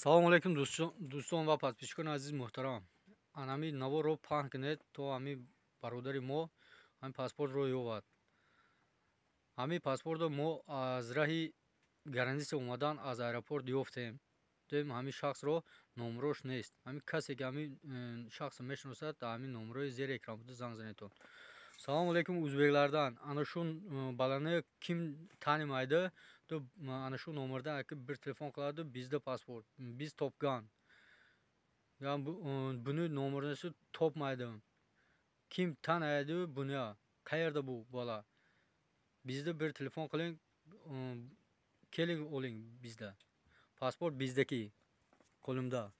салому алейкум дӯстон ва подписчикони азизи муҳтарам ан ҳами наворро паҳн кунед то ҳами бародари мо ҳами паспортро ёбад ҳами паспортро мо аз раҳи гарантиса омадан аз аэропорт ёфтем дем ҳами шахсро номрош нест ҳами касе ки ҳами шахсро мешиносад ҳами номрои зери экранбуда занг занетон assalomu alaykum o'zbeklardan ana shu e, balanı kim tanimaydi Da e, ana shu nomerdan aytib bir telefon qiladi bizda pasport biz topgan yani bu, e, buni nomerni topmaydi kim tanaydi buni qayerda bu bola Bizde bir telefon qiling keling oling bizde. pasport bizdeki qo'limda